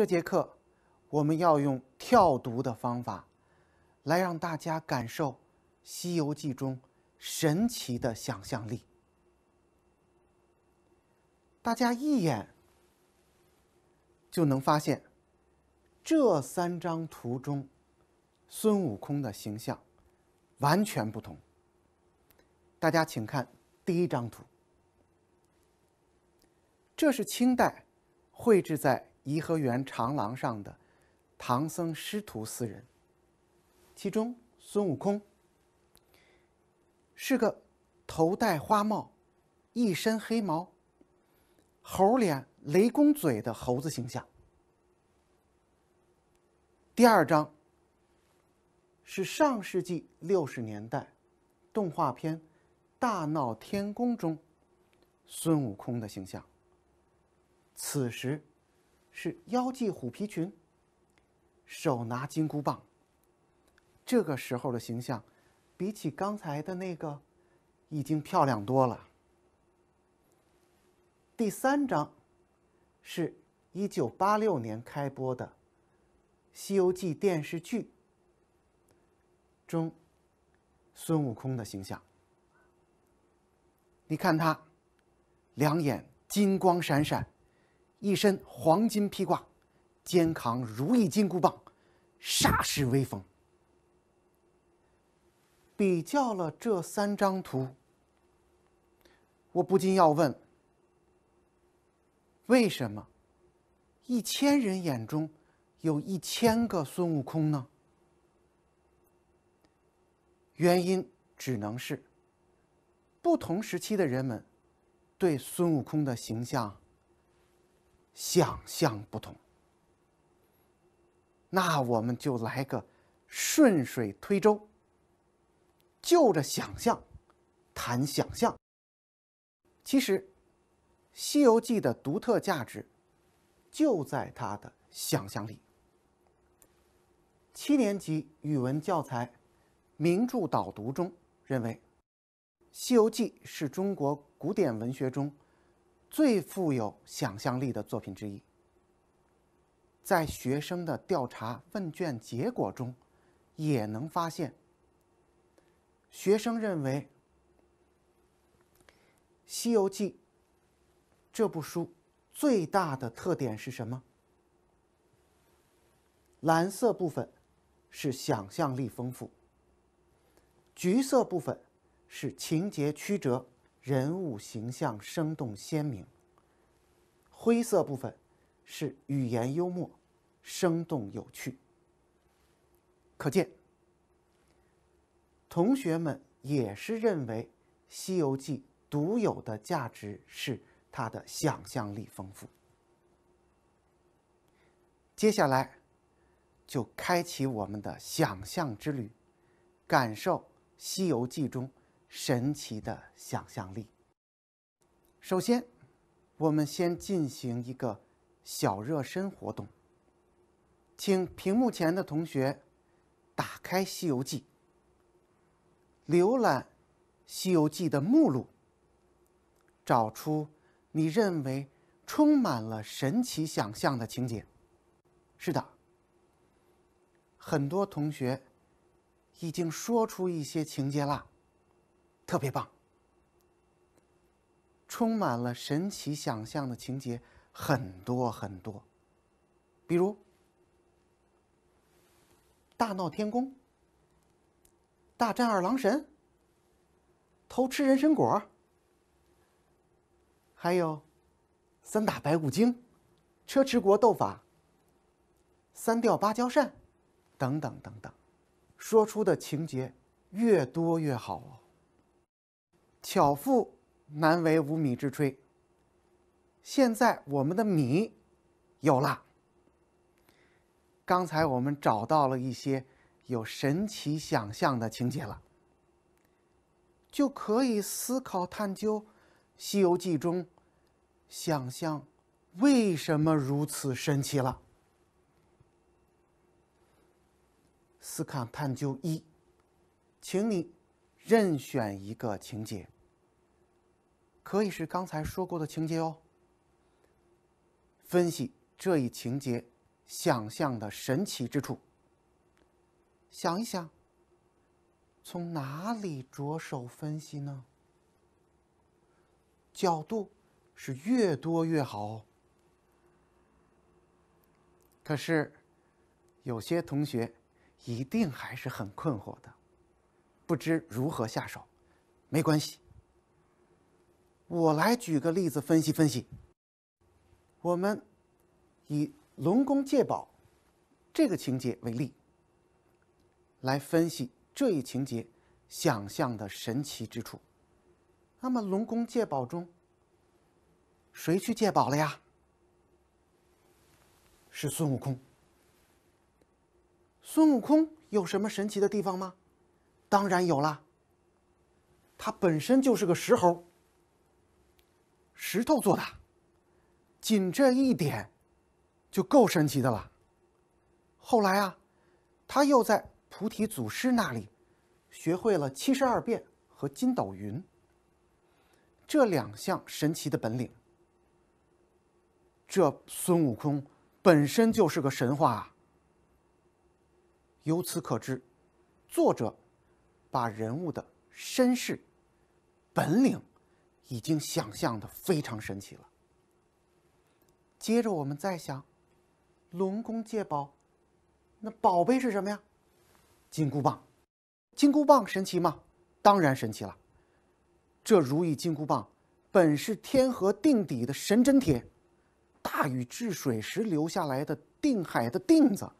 这节课，我们要用跳读的方法，来让大家感受《西游记》中神奇的想象力。大家一眼就能发现，这三张图中孙悟空的形象完全不同。大家请看第一张图，这是清代绘制在。颐和园长廊上的唐僧师徒四人，其中孙悟空是个头戴花帽、一身黑毛、猴脸、雷公嘴的猴子形象。第二张是上世纪六十年代动画片《大闹天宫》中孙悟空的形象。此时。是腰系虎皮裙，手拿金箍棒。这个时候的形象，比起刚才的那个，已经漂亮多了。第三张，是一九八六年开播的《西游记》电视剧中孙悟空的形象。你看他，两眼金光闪闪。一身黄金披挂，肩扛如意金箍棒，煞是威风。比较了这三张图，我不禁要问：为什么一千人眼中有一千个孙悟空呢？原因只能是不同时期的人们对孙悟空的形象。想象不同，那我们就来个顺水推舟，就着想象谈想象。其实，《西游记》的独特价值就在它的想象力。七年级语文教材《名著导读》中认为，《西游记》是中国古典文学中。最富有想象力的作品之一，在学生的调查问卷结果中，也能发现，学生认为《西游记》这部书最大的特点是什么？蓝色部分是想象力丰富，橘色部分是情节曲折。人物形象生动鲜明。灰色部分是语言幽默，生动有趣。可见，同学们也是认为《西游记》独有的价值是它的想象力丰富。接下来，就开启我们的想象之旅，感受《西游记》中。神奇的想象力。首先，我们先进行一个小热身活动。请屏幕前的同学打开《西游记》，浏览《西游记》的目录，找出你认为充满了神奇想象的情节。是的，很多同学已经说出一些情节了。特别棒，充满了神奇想象的情节很多很多，比如大闹天宫、大战二郎神、偷吃人参果，还有三打白骨精、车迟国斗法、三调芭蕉扇等等等等。说出的情节越多越好哦。巧妇难为无米之炊。现在我们的米有了。刚才我们找到了一些有神奇想象的情节了，就可以思考探究《西游记》中想象为什么如此神奇了。思考探究一，请你。任选一个情节，可以是刚才说过的情节哦。分析这一情节，想象的神奇之处。想一想，从哪里着手分析呢？角度是越多越好。可是，有些同学一定还是很困惑的。不知如何下手，没关系。我来举个例子分析分析。我们以龙宫借宝这个情节为例，来分析这一情节想象的神奇之处。那么，龙宫借宝中，谁去借宝了呀？是孙悟空。孙悟空有什么神奇的地方吗？当然有啦。他本身就是个石猴，石头做的，仅这一点就够神奇的了。后来啊，他又在菩提祖师那里学会了七十二变和筋斗云这两项神奇的本领。这孙悟空本身就是个神话啊。由此可知，作者。把人物的身世、本领已经想象的非常神奇了。接着我们再想，龙宫借宝，那宝贝是什么呀？金箍棒。金箍棒神奇吗？当然神奇了。这如意金箍棒本是天河定底的神针铁，大禹治水时留下来的定海的定子。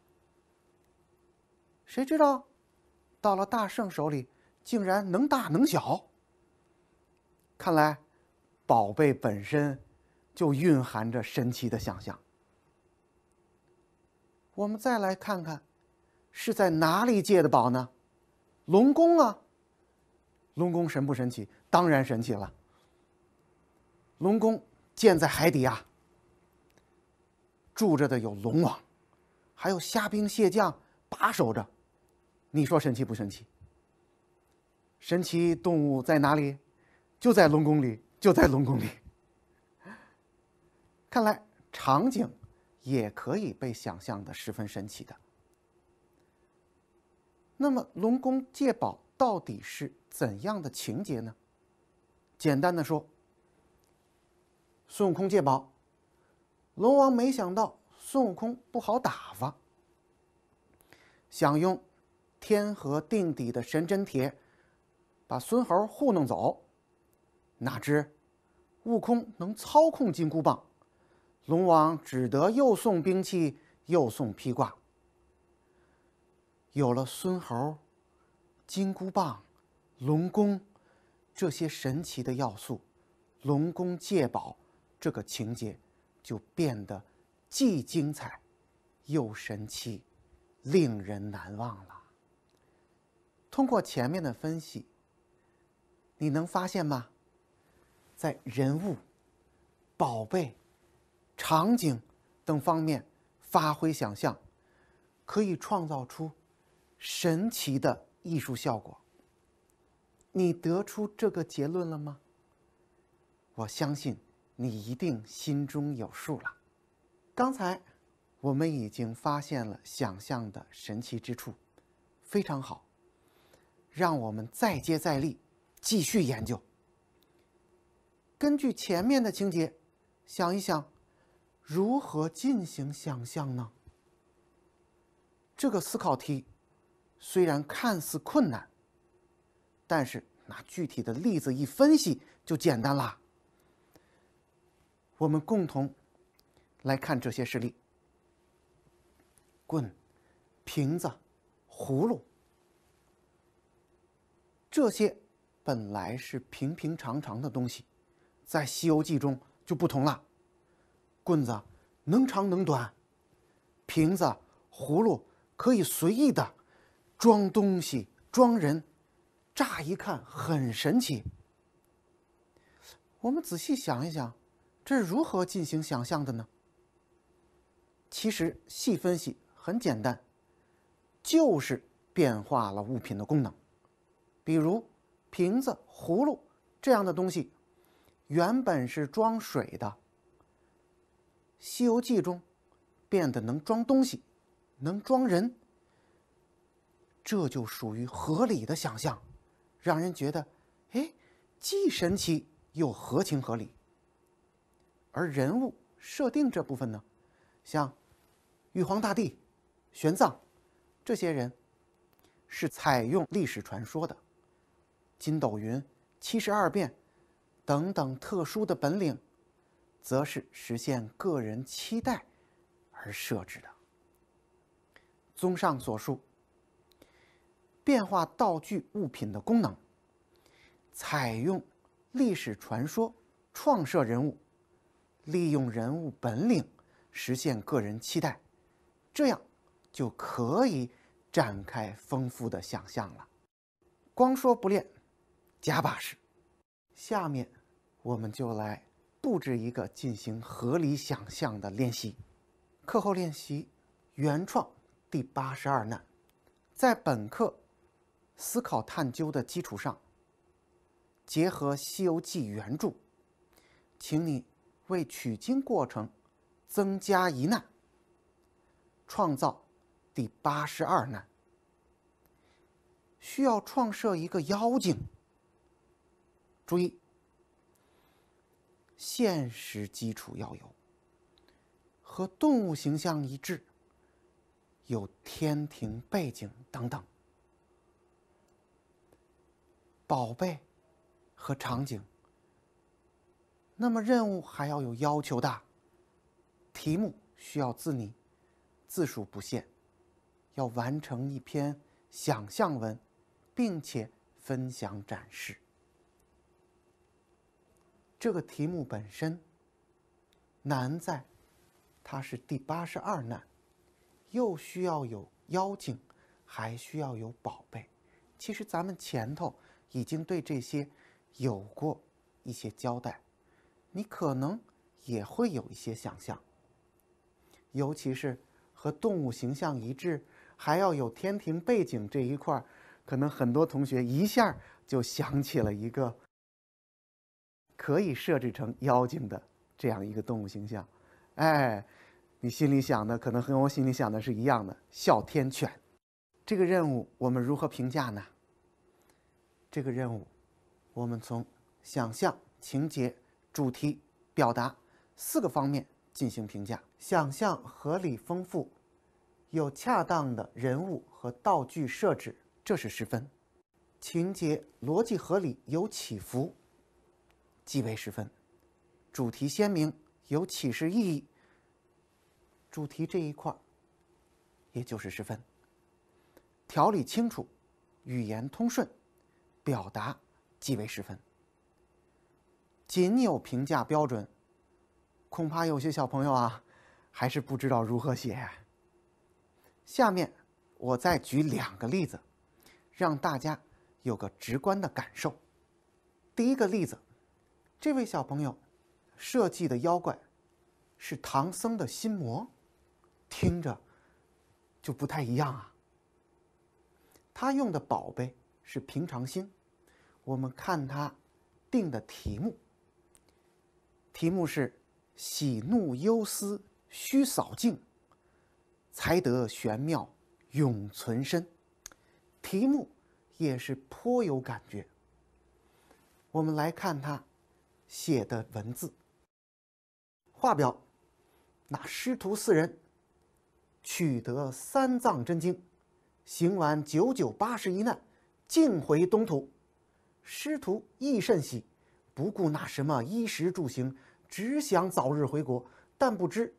谁知道？到了大圣手里，竟然能大能小。看来，宝贝本身就蕴含着神奇的想象。我们再来看看，是在哪里借的宝呢？龙宫啊！龙宫神不神奇？当然神奇了。龙宫建在海底啊，住着的有龙王，还有虾兵蟹将把守着。你说神奇不神奇？神奇动物在哪里？就在龙宫里，就在龙宫里。看来场景也可以被想象的十分神奇的。那么龙宫借宝到底是怎样的情节呢？简单的说，孙悟空借宝，龙王没想到孙悟空不好打发，想用。天河定底的神针铁，把孙猴糊弄走。哪知，悟空能操控金箍棒，龙王只得又送兵器又送披挂。有了孙猴、金箍棒、龙宫这些神奇的要素，龙宫借宝这个情节就变得既精彩又神奇，令人难忘了。通过前面的分析，你能发现吗？在人物、宝贝、场景等方面发挥想象，可以创造出神奇的艺术效果。你得出这个结论了吗？我相信你一定心中有数了。刚才我们已经发现了想象的神奇之处，非常好。让我们再接再厉，继续研究。根据前面的情节，想一想，如何进行想象呢？这个思考题虽然看似困难，但是拿具体的例子一分析就简单啦。我们共同来看这些事例：棍、瓶子、葫芦。这些本来是平平常常的东西，在《西游记》中就不同了。棍子能长能短，瓶子、葫芦可以随意的装东西、装人，乍一看很神奇。我们仔细想一想，这是如何进行想象的呢？其实细分析很简单，就是变化了物品的功能。比如瓶子、葫芦这样的东西，原本是装水的。《西游记》中变得能装东西，能装人，这就属于合理的想象，让人觉得哎，既神奇又合情合理。而人物设定这部分呢，像玉皇大帝、玄奘这些人，是采用历史传说的。筋斗云、七十二变等等特殊的本领，则是实现个人期待而设置的。综上所述，变化道具物品的功能，采用历史传说创设人物，利用人物本领实现个人期待，这样就可以展开丰富的想象了。光说不练。假把式，下面我们就来布置一个进行合理想象的练习。课后练习，原创第八十二难。在本课思考探究的基础上，结合《西游记》原著，请你为取经过程增加一难，创造第八十二难。需要创设一个妖精。注意，现实基础要有，和动物形象一致，有天庭背景等等，宝贝和场景。那么任务还要有要求的，题目需要自拟，字数不限，要完成一篇想象文，并且分享展示。这个题目本身难在它是第八十二难，又需要有妖精，还需要有宝贝。其实咱们前头已经对这些有过一些交代，你可能也会有一些想象。尤其是和动物形象一致，还要有天庭背景这一块儿，可能很多同学一下就想起了一个。可以设置成妖精的这样一个动物形象，哎，你心里想的可能和我心里想的是一样的。哮天犬，这个任务我们如何评价呢？这个任务，我们从想象、情节、主题、表达四个方面进行评价。想象合理丰富，有恰当的人物和道具设置，这是十分；情节逻辑合理，有起伏。极为十分，主题鲜明，有启示意义。主题这一块儿，也就是十分。条理清楚，语言通顺，表达极为十分。仅有评价标准，恐怕有些小朋友啊，还是不知道如何写。下面我再举两个例子，让大家有个直观的感受。第一个例子。这位小朋友设计的妖怪是唐僧的心魔，听着就不太一样啊。他用的宝贝是平常心，我们看他定的题目，题目是“喜怒忧思须扫净，才得玄妙永存身”，题目也是颇有感觉。我们来看他。写的文字。画表，那师徒四人取得三藏真经，行完九九八十一难，尽回东土。师徒亦甚喜，不顾那什么衣食住行，只想早日回国。但不知，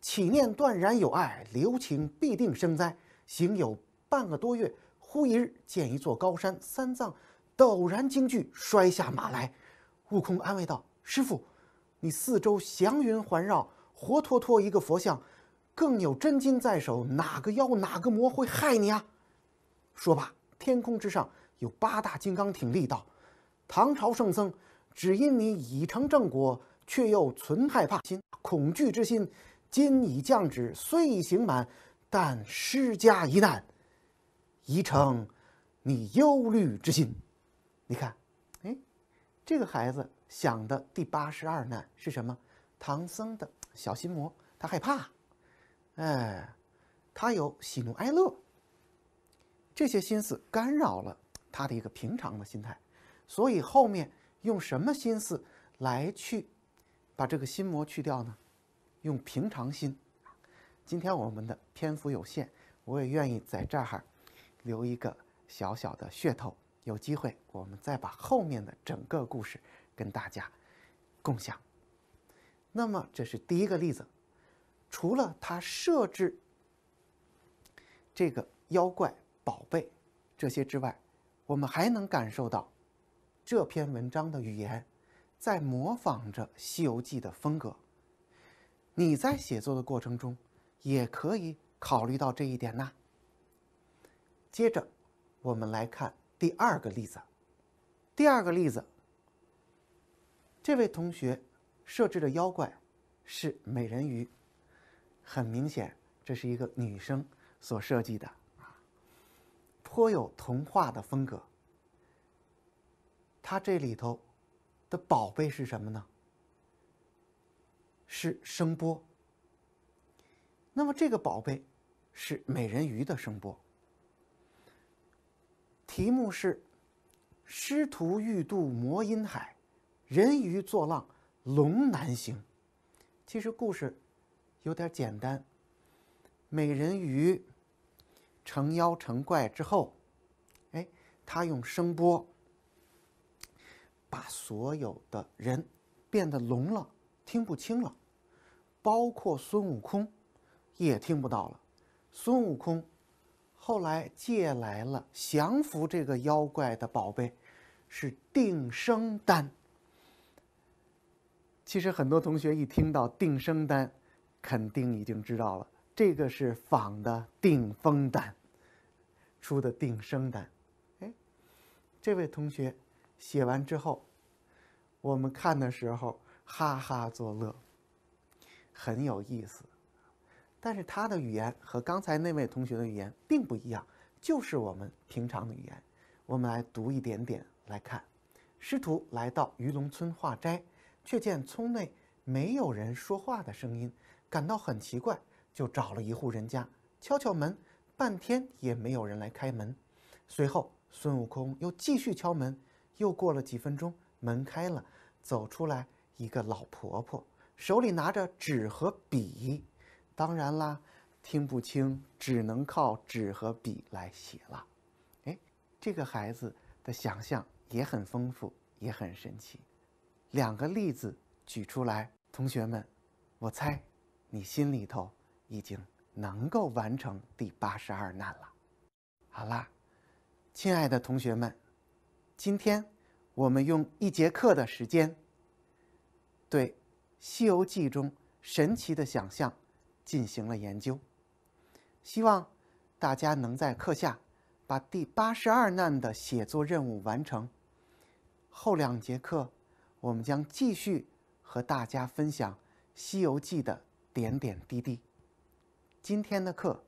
起念断然有爱，留情必定生灾。行有半个多月，忽一日见一座高山，三藏陡然惊惧，摔下马来。悟空安慰道：“师傅，你四周祥云环绕，活脱脱一个佛像，更有真经在手，哪个妖哪个魔会害你啊？”说罢，天空之上有八大金刚挺立道：“唐朝圣僧，只因你已成正果，却又存害怕心、恐惧之心，今已降旨，虽已刑满，但施加一难，已成你忧虑之心。你看。”这个孩子想的第八十二难是什么？唐僧的小心魔，他害怕，哎，他有喜怒哀乐，这些心思干扰了他的一个平常的心态，所以后面用什么心思来去把这个心魔去掉呢？用平常心。今天我们的篇幅有限，我也愿意在这儿留一个小小的噱头。有机会，我们再把后面的整个故事跟大家共享。那么，这是第一个例子。除了他设置这个妖怪、宝贝这些之外，我们还能感受到这篇文章的语言在模仿着《西游记》的风格。你在写作的过程中也可以考虑到这一点呐。接着，我们来看。第二个例子，第二个例子，这位同学设置的妖怪是美人鱼，很明显这是一个女生所设计的啊，颇有童话的风格。他这里头的宝贝是什么呢？是声波。那么这个宝贝是美人鱼的声波。题目是：师徒欲渡魔音海，人鱼作浪，龙难行。其实故事有点简单。美人鱼成妖成怪之后，哎，他用声波把所有的人变得聋了，听不清了，包括孙悟空也听不到了。孙悟空。后来借来了降服这个妖怪的宝贝，是定生丹。其实很多同学一听到定生丹，肯定已经知道了，这个是仿的定风丹，出的定生丹。哎，这位同学写完之后，我们看的时候哈哈作乐，很有意思。但是他的语言和刚才那位同学的语言并不一样，就是我们平常的语言。我们来读一点点来看：师徒来到鱼龙村化斋，却见村内没有人说话的声音，感到很奇怪，就找了一户人家敲敲门，半天也没有人来开门。随后，孙悟空又继续敲门，又过了几分钟，门开了，走出来一个老婆婆，手里拿着纸和笔。当然啦，听不清，只能靠纸和笔来写了。哎，这个孩子的想象也很丰富，也很神奇。两个例子举出来，同学们，我猜你心里头已经能够完成第八十二难了。好啦，亲爱的同学们，今天我们用一节课的时间，对《西游记》中神奇的想象。进行了研究，希望大家能在课下把第八十二难的写作任务完成。后两节课，我们将继续和大家分享《西游记》的点点滴滴。今天的课。